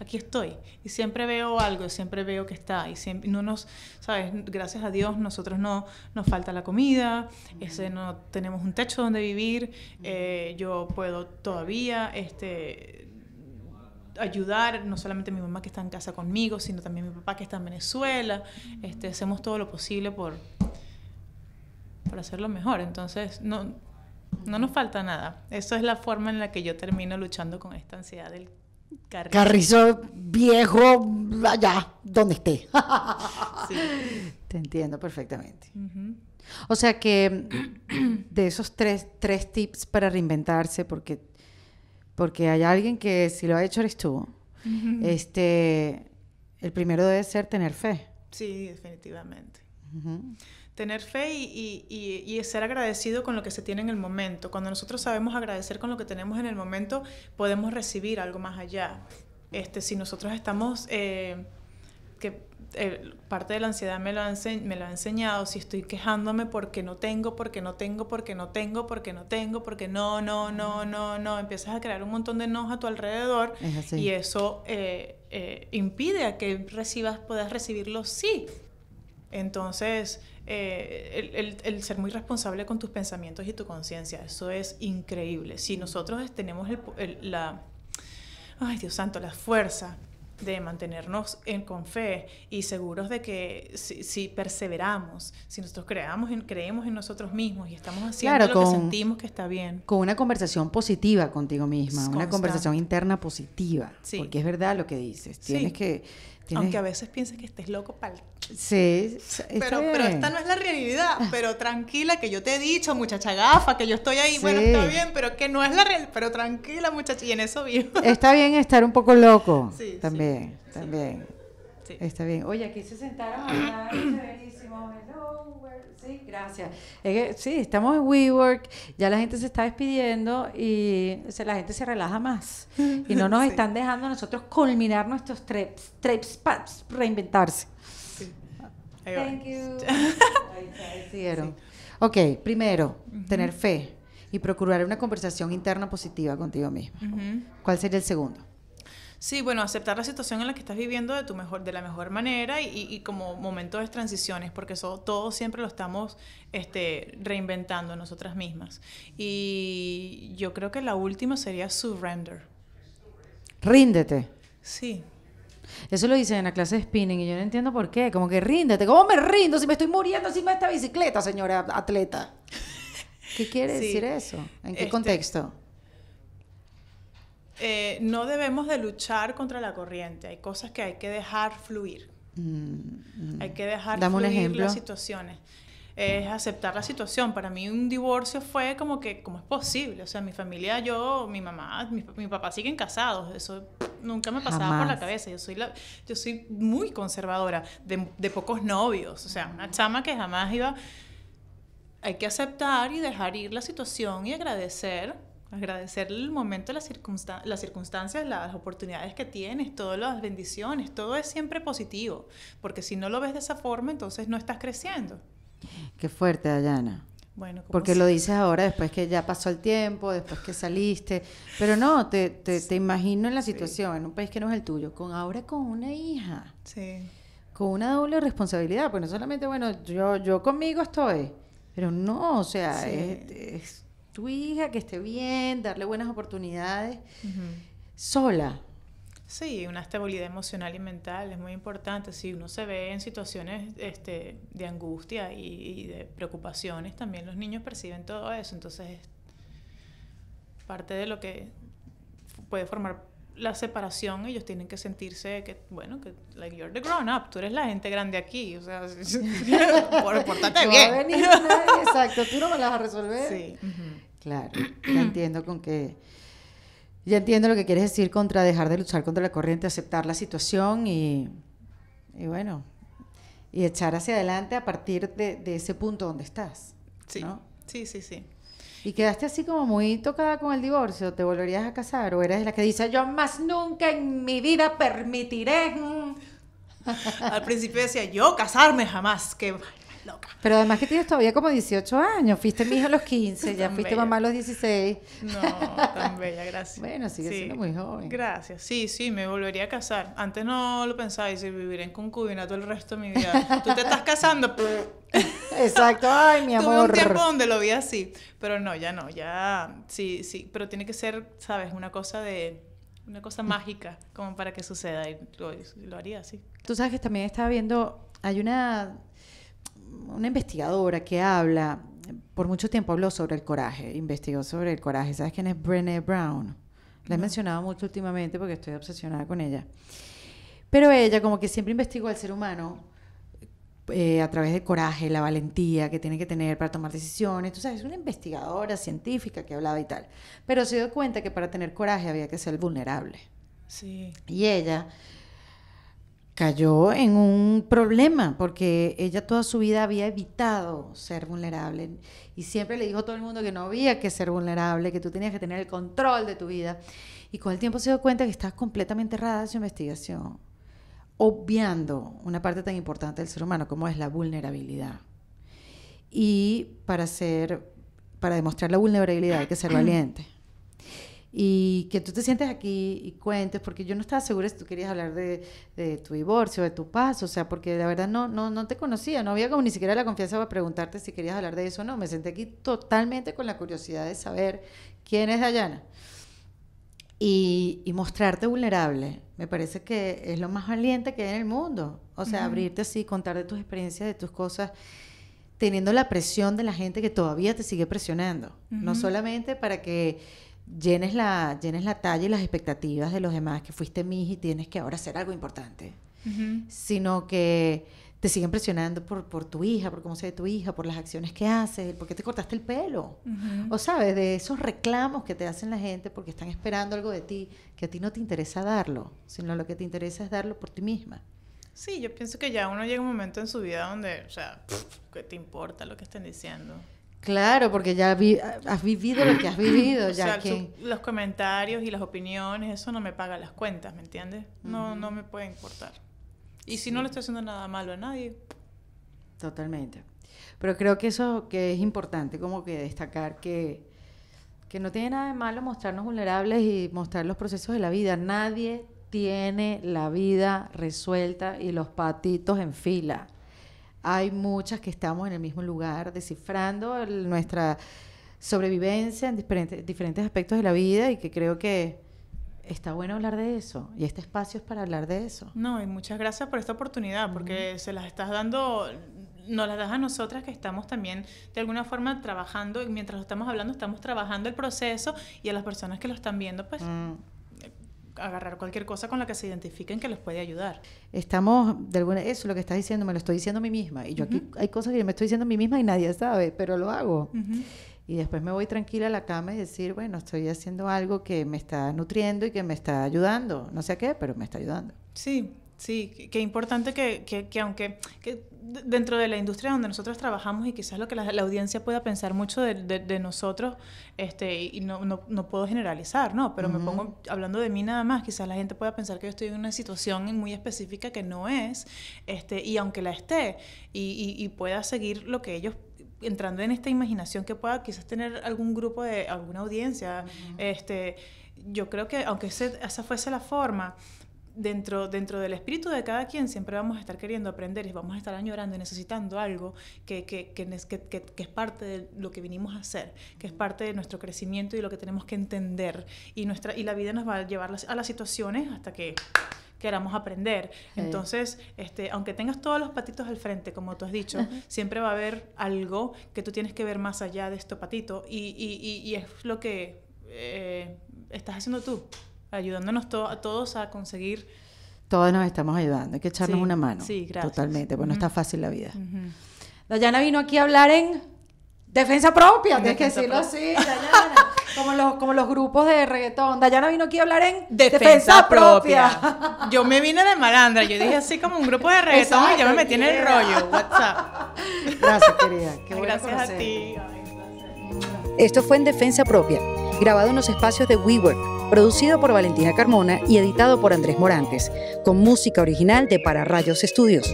aquí estoy. Y siempre veo algo, siempre veo que está. Y siempre, no nos, ¿sabes? Gracias a Dios, nosotros no nos falta la comida, ese, no tenemos un techo donde vivir. Eh, yo puedo todavía este, ayudar, no solamente mi mamá que está en casa conmigo, sino también mi papá que está en Venezuela. Este, hacemos todo lo posible por, hacerlo mejor. Entonces, no. No nos falta nada. Eso es la forma en la que yo termino luchando con esta ansiedad del Carrizo. viejo, allá, donde esté. Te entiendo perfectamente. O sea que de esos tres, tres tips para reinventarse, porque, porque hay alguien que si lo ha hecho eres tú, este, el primero debe ser tener fe. Sí, definitivamente tener fe y, y, y, ser agradecido con lo que se tiene en el momento. Cuando nosotros sabemos agradecer con lo que tenemos en el momento, podemos recibir algo más allá. Este, si nosotros estamos, eh, que eh, parte de la ansiedad me lo, ha me lo ha enseñado, si estoy quejándome porque no tengo, porque no tengo, porque no tengo, porque no tengo, porque no, no, no, no, no, empiezas a crear un montón de enojo a tu alrededor y eso eh, impide a que recibas, puedas recibirlo sí entonces, eh, el, ser muy responsable con tus pensamientos y tu conciencia, eso es increíble. Si nosotros tenemos la, ay Dios santo, la fuerza de mantenernos en, con fe y seguros de que si, perseveramos, si nosotros creamos creemos en nosotros mismos y estamos haciendo lo que sentimos que está bien. Con una conversación positiva contigo misma, una conversación interna positiva, porque es verdad lo que dices, tienes que aunque a veces pienses que estés loco pal. Sí. Pero, pero, esta no es la realidad. Pero tranquila, que yo te he dicho, muchacha gafa, que yo estoy ahí, bueno, está bien, pero que no es la realidad. Pero tranquila, muchacha, y en eso vivo. Está bien estar un poco loco. Sí. También, también. Está bien. Oye, aquí se sentaron Sí, gracias. Es sí, estamos en WeWork, ya la gente se está despidiendo y la gente se relaja más. Y no nos están dejando a nosotros culminar nuestros trips, trips para reinventarse. Thank you. Ok, primero, tener fe y procurar una conversación interna positiva contigo mismo. ¿Cuál sería el segundo? Sí, bueno, aceptar la situación en la que estás viviendo de tu mejor, de la mejor manera y, como momentos de transiciones, porque eso todo siempre lo estamos este, reinventando nosotras mismas. Y yo creo que la última sería surrender. Ríndete. Sí. Eso lo dicen en la clase de spinning y yo no entiendo por qué. Como que ríndete. ¿Cómo me rindo si me estoy muriendo encima de esta bicicleta, señora atleta? ¿Qué quiere decir eso? ¿En qué este, contexto? Eh, no debemos de luchar contra la corriente, hay cosas que hay que dejar fluir. Mm, mm. Hay que dejar Dame fluir las situaciones. Es aceptar la situación. Para mí un divorcio fue como que, ¿cómo es posible? O sea, mi familia, yo, mi mamá, mi, papá siguen casados. Eso nunca me pasaba por la cabeza. Yo soy, yo soy muy conservadora, de pocos novios. O sea, una chama que jamás iba hay que aceptar y dejar ir la situación y agradecer Agradecer el momento, las, circunstan las circunstancias, las oportunidades que tienes, todas las bendiciones, todo es siempre positivo, porque si no lo ves de esa forma, entonces no estás creciendo. Qué fuerte, Dayana. Bueno, porque lo dices ahora después que ya pasó el tiempo, después que saliste, pero no, te, te, te imagino en la situación, en un país que no es el tuyo, con ahora con una hija. Sí. Con una doble responsabilidad, pues no solamente, bueno, yo, yo conmigo estoy, pero no, o sea, es tu hija, que esté bien, darle buenas oportunidades, sola. Sí, una estabilidad emocional y mental es muy importante. Si uno se ve en situaciones este, de angustia y, de preocupaciones, también los niños perciben todo eso. Entonces, parte de lo que puede formar la separación, ellos tienen que sentirse que, bueno, que, like, you're the grown up, tú eres la gente grande aquí, o sea, por, bien. a exacto, tú no me las vas a resolver. Sí. Claro, ya entiendo con que ya entiendo lo que quieres decir contra dejar de luchar contra la corriente, aceptar la situación y, y bueno, y echar hacia adelante a partir de, ese punto donde estás. Sí, sí, sí, sí. ¿Y quedaste así como muy tocada con el divorcio? ¿Te volverías a casar? ¿O eres la que dice, yo más nunca en mi vida permitiré? Al principio decía, yo casarme jamás, que. Pero además que tienes todavía como 18 años. Fuiste mi hijo a los 15, ya fuiste mamá a los 16. No, tan bella, gracias. bueno, sigue siendo muy joven. Gracias. Sí, sí, me volvería a casar. Antes no lo pensaba y si viviré en todo el resto de mi vida. Tú te estás casando. Exacto, ay, mi amor. Tuve un tiempo donde lo vi así, pero no, ya no, ya sí, sí, pero tiene que ser, sabes, una cosa de una cosa mágica como para que suceda y lo, lo haría así. Tú sabes que también estaba viendo hay una una investigadora que habla, por mucho tiempo habló sobre el coraje, investigó sobre el coraje. ¿Sabes quién es Brené Brown? La he mencionado mucho últimamente porque estoy obsesionada con ella. Pero ella como que siempre investigó al ser humano eh, a través del coraje, la valentía que tiene que tener para tomar decisiones. Tú sabes, es una investigadora científica que hablaba y tal. Pero se dio cuenta que para tener coraje había que ser vulnerable. Sí. Y ella cayó en un problema porque ella toda su vida había evitado ser vulnerable y siempre le dijo a todo el mundo que no había que ser vulnerable, que tú tenías que tener el control de tu vida. Y con el tiempo se dio cuenta que estaba completamente errada en su investigación, obviando una parte tan importante del ser humano como es la vulnerabilidad. Y para ser para demostrar la vulnerabilidad hay que ser valiente y que tú te sientes aquí y cuentes, porque yo no estaba segura si tú querías hablar de, tu divorcio, de tu paz, o sea, porque la verdad no, no, no te conocía, no había como ni siquiera la confianza para preguntarte si querías hablar de eso o no, me senté aquí totalmente con la curiosidad de saber quién es Dayana. Y, mostrarte vulnerable, me parece que es lo más valiente que hay en el mundo, o sea, abrirte así, contar de tus experiencias, de tus cosas teniendo la presión de la gente que todavía te sigue presionando, no solamente para que llenes la, llenes la talla y las expectativas de los demás, que fuiste mis y tienes que ahora hacer algo importante, sino que te siguen presionando por, por, tu hija, por cómo se ve tu hija, por las acciones que haces, por qué te cortaste el pelo, o sabes, de esos reclamos que te hacen la gente porque están esperando algo de ti, que a ti no te interesa darlo, sino lo que te interesa es darlo por ti misma. Sí, yo pienso que ya uno llega a un momento en su vida donde, o sea, ¿qué te importa lo que estén diciendo? Claro, porque ya has vivido lo que has vivido. los comentarios y las opiniones, eso no me paga las cuentas, ¿me entiendes? No, no me puede importar. Y si no le estoy haciendo nada malo a nadie. Totalmente. Pero creo que eso que es importante, como que destacar que, que no tiene nada de malo mostrarnos vulnerables y mostrar los procesos de la vida. Nadie tiene la vida resuelta y los patitos en fila. Hay muchas que estamos en el mismo lugar descifrando nuestra sobrevivencia en diferentes, aspectos de la vida y que creo que está bueno hablar de eso y este espacio es para hablar de eso. No, y muchas gracias por esta oportunidad porque se las estás dando, nos las das a nosotras que estamos también de alguna forma trabajando y mientras lo estamos hablando estamos trabajando el proceso y a las personas que lo están viendo pues... Mm agarrar cualquier cosa con la que se identifiquen que les puede ayudar. Estamos, de alguna eso lo que estás diciendo, me lo estoy diciendo a mí misma. Y yo aquí hay cosas que me estoy diciendo a mí misma y nadie sabe, pero lo hago. Y después me voy tranquila a la cama y decir, bueno, estoy haciendo algo que me está nutriendo y que me está ayudando. No sé qué, pero me está ayudando. Sí, Sí, qué importante que, que, que aunque que dentro de la industria donde nosotros trabajamos y quizás lo que la, audiencia pueda pensar mucho de, de, nosotros, este, y no, no, puedo generalizar, ¿no? Pero me pongo hablando de mí nada más, quizás la gente pueda pensar que yo estoy en una situación muy específica que no es, este, y aunque la esté, y, y, y pueda seguir lo que ellos entrando en esta imaginación que pueda quizás tener algún grupo de alguna audiencia, este, yo creo que aunque esa fuese la forma, dentro, dentro del espíritu de cada quien siempre vamos a estar queriendo aprender y vamos a estar añorando y necesitando algo que, que, que, es parte de lo que vinimos a hacer, que es parte de nuestro crecimiento y lo que tenemos que entender. Y, nuestra, y la vida nos va a llevar a las situaciones hasta que queramos aprender. Entonces, este, aunque tengas todos los patitos al frente, como tú has dicho, siempre va a haber algo que tú tienes que ver más allá de estos patito y, y, y, es lo que eh, estás haciendo tú ayudándonos todos a conseguir. Todos nos estamos ayudando, hay que echarnos una mano. Sí, gracias. Totalmente, pues no está fácil la vida. Dayana vino aquí a hablar en defensa propia, tienes que decirlo así, Dayana. Como los, como los grupos de reggaetón. Dayana vino aquí a hablar en defensa, propia. Yo me vine de malandra, yo dije así como un grupo de reggaetón y ya me metí en el rollo. Gracias, querida. Qué gracias a ti. Esto fue en defensa propia, grabado en los espacios de WeWork producido por Valentina Carmona y editado por Andrés Morantes, con música original de Para Rayos Estudios.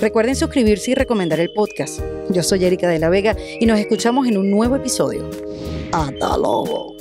Recuerden suscribirse y recomendar el podcast. Yo soy Erika de la Vega y nos escuchamos en un nuevo episodio. Hasta luego.